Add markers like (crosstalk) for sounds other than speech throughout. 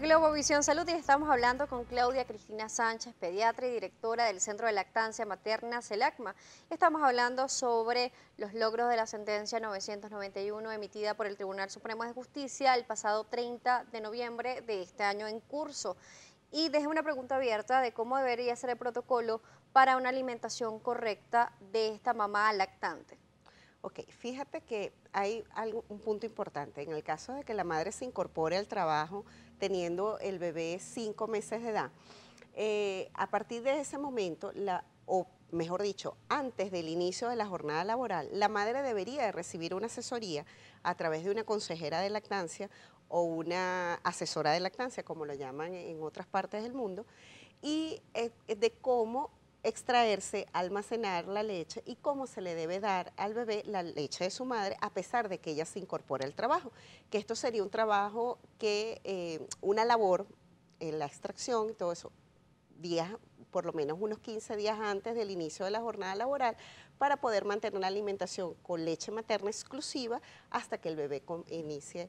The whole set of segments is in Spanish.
Globovisión Salud. Y estamos hablando con Claudia Cristina Sánchez, pediatra y directora del Centro de Lactancia Materna CELACMA. Estamos hablando sobre los logros de la sentencia 991 emitida por el Tribunal Supremo de Justicia el pasado 30 de noviembre de este año en curso. Y deje una pregunta abierta de cómo debería ser el protocolo para una alimentación correcta de esta mamá lactante. Ok, fíjate que hay un punto importante. En el caso de que la madre se incorpore al trabajo teniendo el bebé cinco meses de edad, eh, a partir de ese momento, o mejor dicho, antes del inicio de la jornada laboral, la madre debería recibir una asesoría a través de una consejera de lactancia o una asesora de lactancia, como lo llaman en otras partes del mundo, y eh, de cómo extraerse, almacenar la leche y cómo se le debe dar al bebé la leche de su madre a pesar de que ella se incorpore al trabajo. Que esto sería un trabajo que, eh, una labor, en la extracción y todo eso, días, por lo menos unos 15 días antes del inicio de la jornada laboral, para poder mantener una alimentación con leche materna exclusiva hasta que el bebé inicie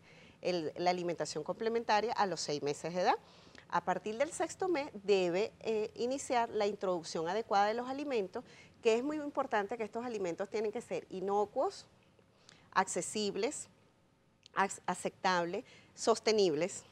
la alimentación complementaria a los seis meses de edad. A partir del sexto mes debe eh, iniciar la introducción adecuada de los alimentos, que es muy importante que estos alimentos tienen que ser inocuos, accesibles, aceptables, sostenibles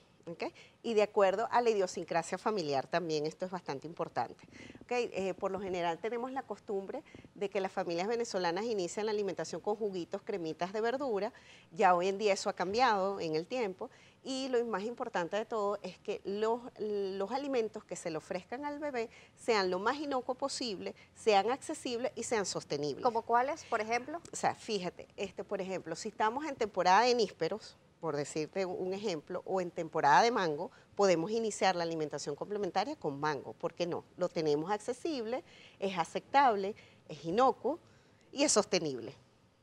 y de acuerdo a la idiosincrasia familiar también, esto es bastante importante. Eh, por lo general tenemos la costumbre de que las familias venezolanas inician la alimentación con juguitos, cremitas de verdura, ya hoy en día eso ha cambiado en el tiempo, y lo más importante de todo es que los, los, alimentos que se le ofrezcan al bebé sean lo más inocuo posible, sean accesibles y sean sostenibles. ¿Como cuáles, por ejemplo? O sea, fíjate, este, por ejemplo, si estamos en temporada de nísperos, por decirte un ejemplo, o en temporada de mango, podemos iniciar la alimentación complementaria con mango. ¿Por qué no? Lo tenemos accesible, es aceptable, es inocuo y es sostenible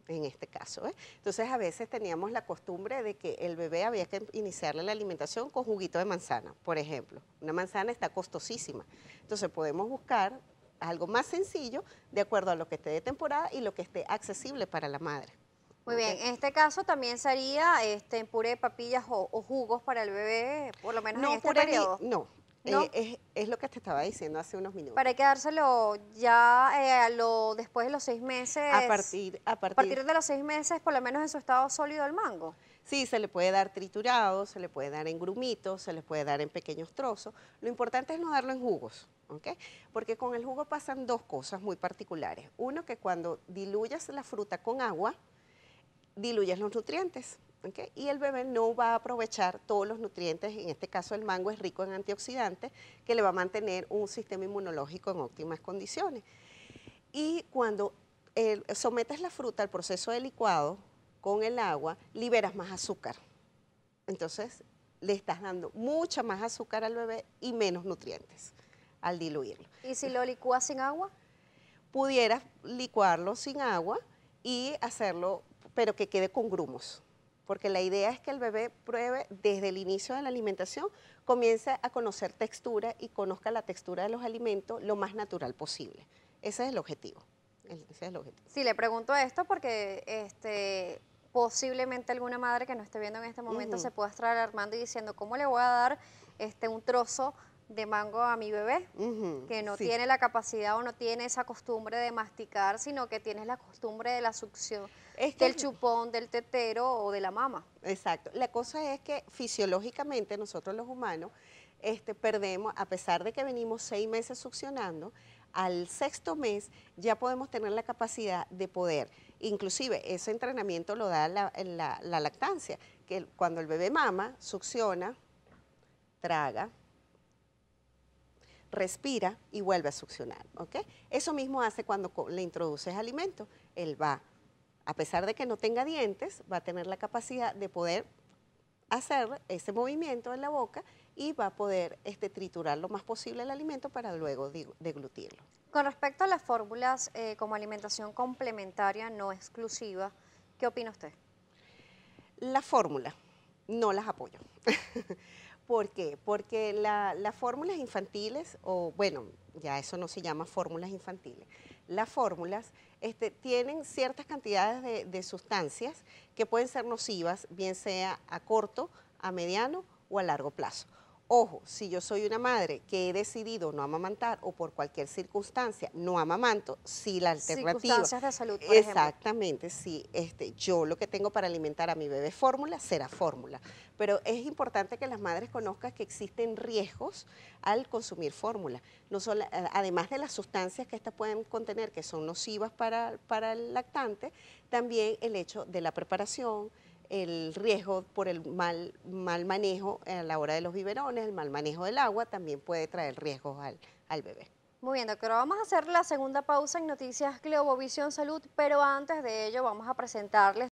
en este caso. ¿eh? Entonces a veces teníamos la costumbre de que el bebé había que iniciarle la alimentación con juguito de manzana, por ejemplo. Una manzana está costosísima. Entonces podemos buscar algo más sencillo de acuerdo a lo que esté de temporada y lo que esté accesible para la madre. Muy bien, en este caso también sería este, puré de papillas o, jugos para el bebé, por lo menos en este periodo. no, eh, es, lo que te estaba diciendo hace unos minutos. Para quedárselo ya eh, a lo, después de los seis meses. A partir, a partir, de los seis meses, por lo menos en su estado sólido el mango. Sí, se le puede dar triturado, se le puede dar en grumitos, se le puede dar en pequeños trozos. Lo importante es no darlo en jugos, ¿ok? Porque con el jugo pasan dos cosas muy particulares. Uno, que cuando diluyas la fruta con agua, diluyes los nutrientes. Y el bebé no va a aprovechar todos los nutrientes, en este caso el mango es rico en antioxidantes, que le va a mantener un sistema inmunológico en óptimas condiciones. Y cuando eh, sometes la fruta al proceso de licuado con el agua, liberas más azúcar. Entonces le estás dando mucha más azúcar al bebé y menos nutrientes al diluirlo. ¿Y si lo licúas sin agua? Pudieras licuarlo sin agua y hacerlo pero que quede con grumos, porque la idea es que el bebé pruebe desde el inicio de la alimentación, comience a conocer textura y conozca la textura de los alimentos lo más natural posible. Ese es el objetivo. Ese es el objetivo. Sí, le pregunto esto porque este, posiblemente alguna madre que no esté viendo en este momento se pueda estar alarmando y diciendo, ¿cómo le voy a dar este, un trozo de mango a mi bebé, que no tiene la capacidad o no tiene esa costumbre de masticar, sino que tiene la costumbre de la succión, del chupón, del tetero o de la mama. Exacto. La cosa es que fisiológicamente nosotros los humanos este, perdemos, a pesar de que venimos seis meses succionando, al sexto mes ya podemos tener la capacidad de poder. Inclusive ese entrenamiento lo da la lactancia, que cuando el bebé mama, succiona, traga, respira y vuelve a succionar, Eso mismo hace cuando le introduces alimento. Él va, a pesar de que no tenga dientes, va a tener la capacidad de poder hacer ese movimiento en la boca y va a poder este, triturar lo más posible el alimento para luego deglutirlo. Con respecto a las fórmulas eh, como alimentación complementaria no exclusiva, ¿qué opina usted? La fórmula, no las apoyo. (laughs) ¿Por qué? Porque las fórmulas infantiles, o bueno, ya eso no se llama fórmulas infantiles, las fórmulas este, tienen ciertas cantidades de, sustancias que pueden ser nocivas, bien sea a corto, a mediano o a largo plazo. Ojo, si yo soy una madre que he decidido no amamantar o por cualquier circunstancia no amamanto, si la alternativa... Circunstancias de salud, Exactamente, si sí. Este, yo lo que tengo para alimentar a mi bebé fórmula será fórmula. Pero es importante que las madres conozcan que existen riesgos al consumir fórmula. No solo, además de las sustancias que estas pueden contener, que son nocivas para, para el lactante, también el hecho de la preparación, el riesgo por el mal, mal manejo a la hora de los biberones, el mal manejo del agua también puede traer riesgos al, al bebé. Muy bien, doctora, vamos a hacer la segunda pausa en Noticias Globovisión Salud, pero antes de ello vamos a presentarles